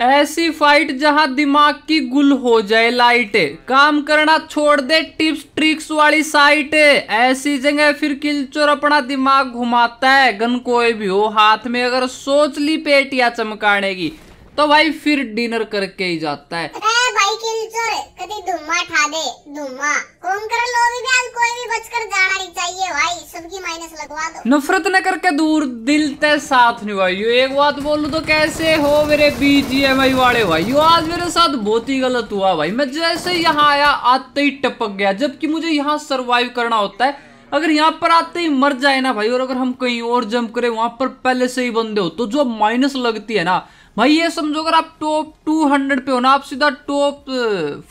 ऐसी फाइट जहां दिमाग की गुल हो जाए लाइट काम करना छोड़ दे टिप्स ट्रिक्स वाली साइट ऐसी जगह फिर किलचोर अपना दिमाग घुमाता है गन कोई भी हो हाथ में अगर सोच ली पेट या चमकाने की तो भाई फिर डिनर करके ही जाता है चोर कदी धुम्मा ठा दे धुम्मा कौन कर लो भी आज कोई भी बचकर जाना नहीं चाहिए भाई सबकी माइनस लगवा दो नफरत न करके दूर दिल ते साथ निभाइयो एक बात बोलूं तो कैसे हो मेरे बीजीएमआई वाले भाई यो आज मेरे साथ बहुत ही गलत हुआ भाई मैं जैसे यहाँ आया आते ही टपक गया जबकि मुझे यहाँ सरवाइव करना होता है अगर यहाँ पर आते ही मर जाए ना भाई और अगर हम कहीं और जंप करें वहां पर पहले से ही बंदे हो तो जो माइनस लगती है ना भाई ये समझो अगर आप टॉप 200 पे हो ना आप सीधा टॉप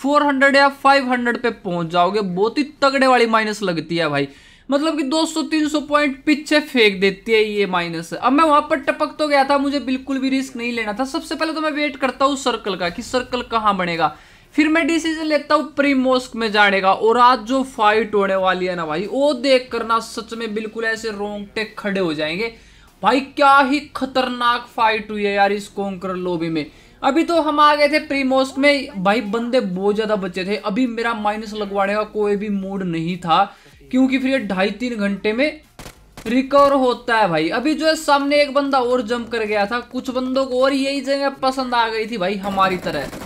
400 या 500 पे पहुंच जाओगे बहुत ही तगड़े वाली माइनस लगती है भाई मतलब कि 200-300 पॉइंट पीछे फेंक देती है ये माइनस अब मैं वहां पर टपक तो गया था मुझे बिल्कुल भी रिस्क नहीं लेना था सबसे पहले तो मैं वेट करता हूँ सर्कल का कि सर्कल कहाँ बनेगा फिर मैं डिसीजन लेता हूँ प्रीमोस्क में जाने का और आज जो फाइट होने वाली है ना भाई वो देख कर ना सच में बिल्कुल ऐसे रोंगटे खड़े हो जाएंगे भाई क्या ही खतरनाक फाइट हुई है यार इस कोंकर लोबी में अभी तो हम आ गए थे प्रीमोस्क में भाई बंदे बहुत ज़्यादा बचे थे अभी मेरा माइनस लगवाने का कोई भी मूड नहीं था क्योंकि फिर ये ढाई तीन घंटे में रिकवर होता है भाई अभी जो है सामने एक बंदा और जंप कर गया था कुछ बंदों को और यही जगह पसंद आ गई थी भाई हमारी तरह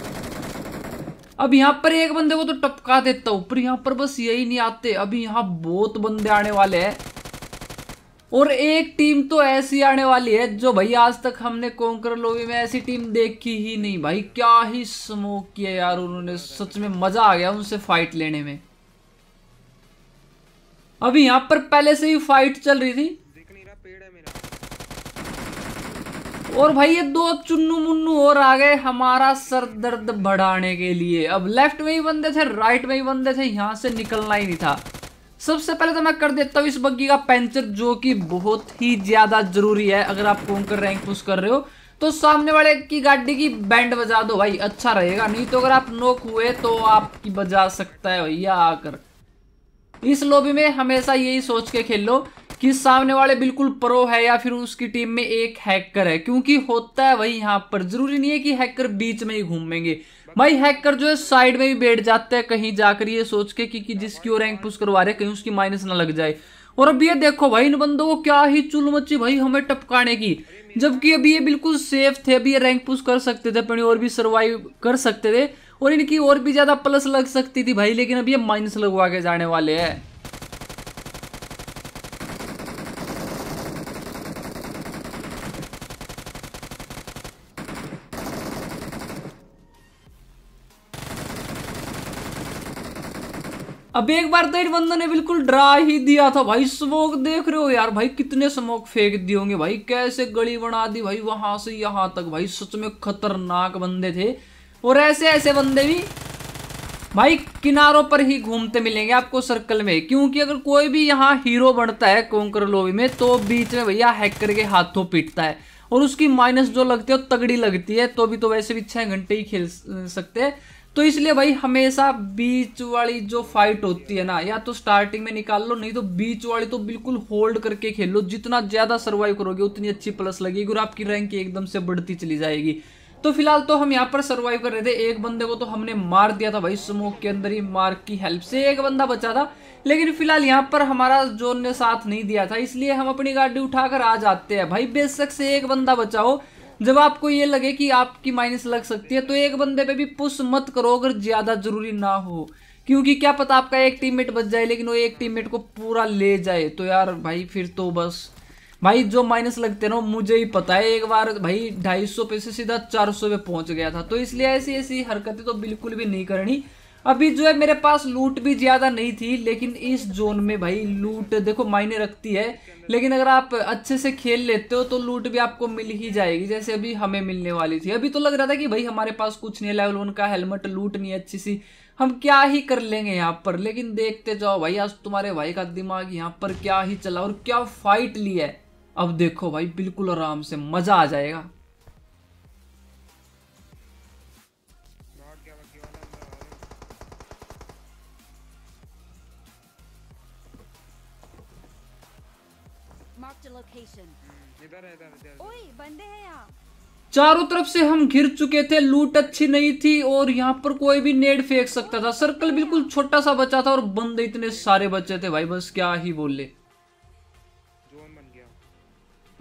अब यहाँ पर एक बंदे को तो टपका देता हूँ पर यहाँ पर बस यही नहीं आते अभी यहाँ बहुत बंदे आने वाले हैं और एक टीम तो ऐसी आने वाली है जो भाई आज तक हमने कोंकर लोवी में ऐसी टीम देखी ही नहीं भाई क्या ही स्मोक किया यार उन्होंने सच में मजा आ गया उनसे फाइट लेने में अभी यहाँ पर पहले से ही फाइट चल रही थी और भाई ये दो चुन्नू मुन्नू और आ गए हमारा सर दर्द बढ़ाने के लिए अब लेफ्ट में ही बंदे थे राइट में ही बंदे थे यहां से निकलना ही नहीं था सबसे पहले तो मैं कर देता हूँ इस बग्गी का पंचर जो कि बहुत ही ज़्यादा ज़रूरी है अगर आप कर रैंक पुश कर रहे हो तो सामने वाले की गाड़ी की बैंड बजा दो भाई अच्छा रहेगा नहीं तो अगर आप नोक हुए तो आपकी बजा सकता है भैया आकर इस लोबी में हमेशा यही सोच के खेल लो कि सामने वाले बिल्कुल प्रो है या फिर उसकी टीम में एक हैकर है क्योंकि होता है वही यहाँ पर जरूरी नहीं है कि हैकर बीच में ही घूमेंगे भाई हैकर जो है साइड में भी बैठ जाते हैं कहीं जाकर ये सोच के कि, कि जिसकी वो रैंक पुश करवा रहे कहीं उसकी माइनस ना लग जाए और अब ये देखो भाई इन बंदों को क्या ही चुल मची भाई हमें टपकाने की जबकि अभी ये बिल्कुल सेफ थे अभी ये रैंक पुश कर सकते थे अपनी और भी सर्वाइव कर सकते थे और इनकी और भी ज़्यादा प्लस लग सकती थी भाई लेकिन अभी ये माइनस लगवा के जाने वाले हैं अब एक बार तो इन बंदो ने बिल्कुल ड्रा ही दिया था भाई स्मोक देख रहे हो यार भाई कितने स्मोक फेंक दिए होंगे भाई कैसे गली बना दी भाई वहां से यहां तक भाई सच में खतरनाक बंदे थे और ऐसे ऐसे बंदे भी भाई किनारों पर ही घूमते मिलेंगे आपको सर्कल में क्योंकि अगर कोई भी यहाँ हीरो बनता है कोंकर लोवी में तो बीच में भैया हैकर के हाथों पीटता है और उसकी माइनस जो लगती है तगड़ी लगती है तो भी तो वैसे भी छह घंटे ही खेल सकते हैं तो इसलिए भाई हमेशा बीच वाली जो फाइट होती है ना या तो स्टार्टिंग में निकाल लो नहीं तो बीच वाली तो बिल्कुल होल्ड करके खेल लो जितना ज़्यादा सर्वाइव करोगे उतनी अच्छी प्लस लगेगी और आपकी रैंक एकदम से बढ़ती चली जाएगी तो फिलहाल तो हम यहाँ पर सर्वाइव कर रहे थे एक बंदे को तो हमने मार दिया था भाई स्मोक के अंदर ही मार्क की हेल्प से एक बंदा बचा था लेकिन फिलहाल यहाँ पर हमारा जोन ने साथ नहीं दिया था इसलिए हम अपनी गाड़ी उठाकर आ जाते हैं भाई बेशक से एक बंदा बचाओ जब आपको ये लगे कि आपकी माइनस लग सकती है तो एक बंदे पे भी पुश मत करो अगर ज़्यादा ज़रूरी ना हो क्योंकि क्या पता आपका एक टीममेट बच जाए लेकिन वो एक टीममेट को पूरा ले जाए तो यार भाई फिर तो बस भाई जो माइनस लगते ना मुझे ही पता है एक बार भाई ढाई सौ पे से सीधा चार सौ पे पहुंच गया था तो इसलिए ऐसी ऐसी हरकतें तो बिल्कुल भी नहीं करनी अभी जो है मेरे पास लूट भी ज़्यादा नहीं थी लेकिन इस जोन में भाई लूट देखो मायने रखती है लेकिन अगर आप अच्छे से खेल लेते हो तो लूट भी आपको मिल ही जाएगी जैसे अभी हमें मिलने वाली थी अभी तो लग रहा था कि भाई हमारे पास कुछ नहीं लेवल वन का हेलमेट लूट नहीं अच्छी सी हम क्या ही कर लेंगे यहाँ पर लेकिन देखते जाओ भाई आज तुम्हारे भाई का दिमाग यहाँ पर क्या ही चला और क्या फाइट लिया है अब देखो भाई बिल्कुल आराम से मज़ा आ जाएगा हम्म, चारों तरफ से हम घिर चुके थे लूट अच्छी नहीं थी और यहाँ पर कोई भी नेड फेंक सकता था सर्कल बिल्कुल छोटा सा बचा था और बंदे इतने सारे बचे थे भाई बस क्या ही बोले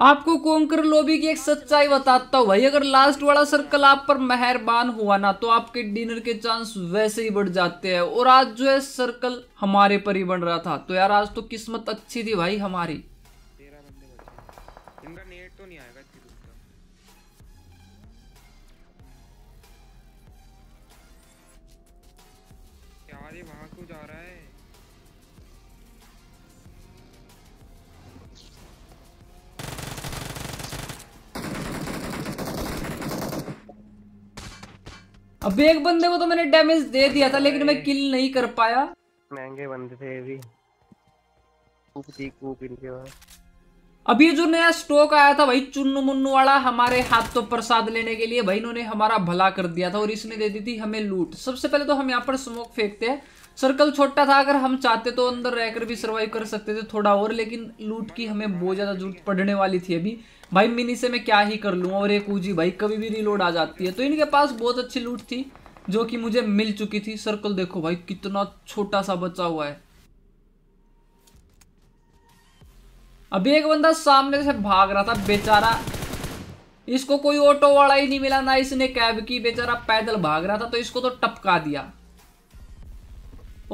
आपको कोंकर लोबी की एक सच्चाई बताता हूँ भाई अगर लास्ट वाला सर्कल आप पर मेहरबान हुआ ना तो आपके डिनर के चांस वैसे ही बढ़ जाते हैं और आज जो है सर्कल हमारे पर ही बन रहा था तो यार आज तो किस्मत अच्छी थी भाई हमारी इनका नेट तो नहीं आएगा इतनी दूर का यार ये वहां क्यों जा रहा है अब एक बंदे को तो मैंने डैमेज दे दिया था लेकिन मैं किल नहीं कर पाया महंगे बंदे थे भी कूप थी कूप इनके पास अब ये जो नया स्टॉक आया था भाई चुन्नु मुन्नु वाला हमारे हाथ तो प्रसाद लेने के लिए भाई इन्होंने हमारा भला कर दिया था और इसने दे दी थी हमें लूट सबसे पहले तो हम यहाँ पर स्मोक फेंकते हैं सर्कल छोटा था अगर हम चाहते तो अंदर रहकर भी सर्वाइव कर सकते थे थोड़ा और लेकिन लूट की हमें बहुत ज़्यादा जरूरत पड़ने वाली थी अभी भाई मिनी से मैं क्या ही कर लूँ और एक ऊँची भाई कभी भी रिलोड आ जाती है तो इनके पास बहुत अच्छी लूट थी जो कि मुझे मिल चुकी थी सर्कल देखो भाई कितना छोटा सा बचा हुआ है अभी एक बंदा सामने से भाग रहा था बेचारा इसको कोई ऑटो वाला ही नहीं मिला ना इसने कैब की बेचारा पैदल भाग रहा था तो इसको तो टपका दिया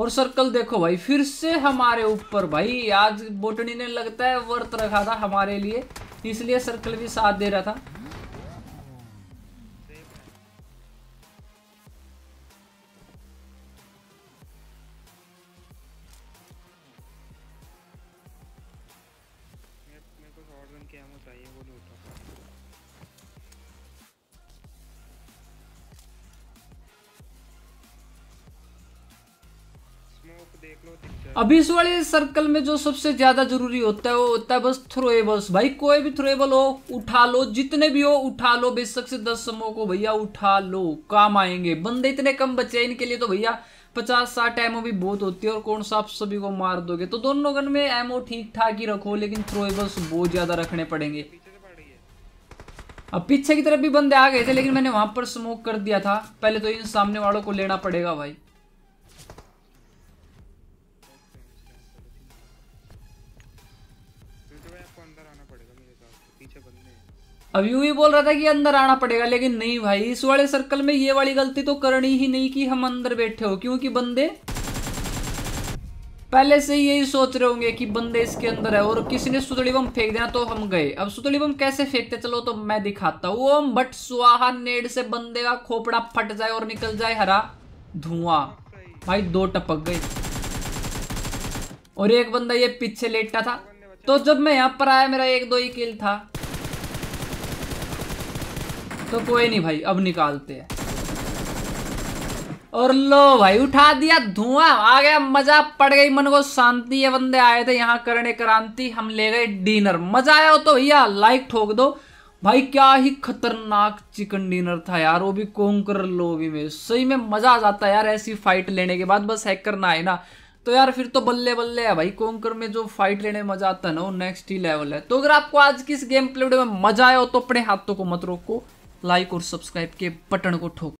और सर्कल देखो भाई फिर से हमारे ऊपर भाई आज बोटनी ने लगता है वर्त रखा था हमारे लिए इसलिए सर्कल भी साथ दे रहा था क्या हमको चाहिए वो लूटो अभी इस वाले सर्कल में जो सबसे ज्यादा जरूरी होता है वो होता है बस थ्रोएबल्स भाई कोई भी थ्रोएबल हो उठा लो जितने भी हो उठा लो बेशक से दस समूह को भैया उठा लो काम आएंगे बंदे इतने कम बचे इनके लिए तो भैया पचास साठ एमओ भी बहुत होती है और कौन सा आप सभी को मार दोगे तो दोनों गन में एमओ ठीक ठाक ही रखो लेकिन थ्रोएबल्स बहुत ज़्यादा रखने पड़ेंगे अब पीछे की तरफ भी बंदे आ गए थे लेकिन मैंने वहां पर स्मोक कर दिया था पहले तो इन सामने वालों को लेना पड़ेगा भाई तो तो अब यू ही बोल रहा था कि अंदर आना पड़ेगा लेकिन नहीं भाई इस वाले सर्कल में ये वाली गलती तो करनी ही नहीं कि हम अंदर बैठे हो क्योंकि बंदे पहले से ही यही सोच रहे होंगे कि बंदे इसके अंदर है और किसी ने सुतली बम फेंक दिया तो हम गए अब सुतली बम कैसे फेंकते चलो तो मैं दिखाता हूँ ओम भट सुहा नेड से बंदे का खोपड़ा फट जाए और निकल जाए हरा धुआं भाई दो टपक गए और एक बंदा ये पीछे लेटता था तो जब मैं यहाँ पर आया मेरा एक दो ही किल था तो कोई नहीं भाई अब निकालते हैं और लो भाई उठा दिया धुआं आ गया मजा पड़ गई मन को शांति ये बंदे आए थे यहाँ करने क्रांति हम ले गए डिनर मजा आया हो तो भैया लाइक ठोक दो भाई क्या ही खतरनाक चिकन डिनर था यार वो भी कोंकर लो भी में सही में मजा आ जाता है यार ऐसी फाइट लेने के बाद बस हैकर करना है ना तो यार फिर तो बल्ले बल्ले है भाई कोंकर में जो फाइट लेने में मजा आता है ना वो नेक्स्ट ही लेवल है तो अगर आपको आज की इस गेम प्ले में मजा आया हो तो अपने हाथों को मत रोको लाइक और सब्सक्राइब के बटन को ठोक